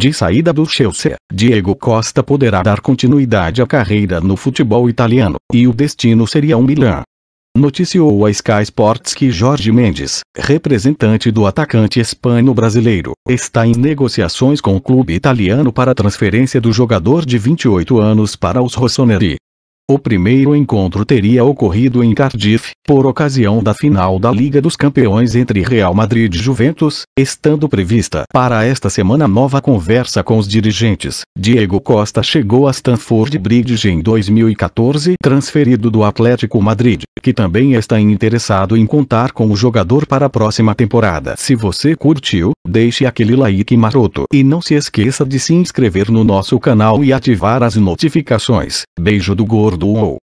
de saída do Chelsea, Diego Costa poderá dar continuidade à carreira no futebol italiano, e o destino seria o Milan. Noticiou a Sky Sports que Jorge Mendes, representante do atacante hispano-brasileiro, está em negociações com o clube italiano para a transferência do jogador de 28 anos para os rossoneri. O primeiro encontro teria ocorrido em Cardiff, por ocasião da final da Liga dos Campeões entre Real Madrid e Juventus, estando prevista para esta semana nova conversa com os dirigentes. Diego Costa chegou a Stanford Bridge em 2014, transferido do Atlético Madrid, que também está interessado em contar com o jogador para a próxima temporada. Se você curtiu, deixe aquele like maroto e não se esqueça de se inscrever no nosso canal e ativar as notificações. Beijo do gordo do perdoou.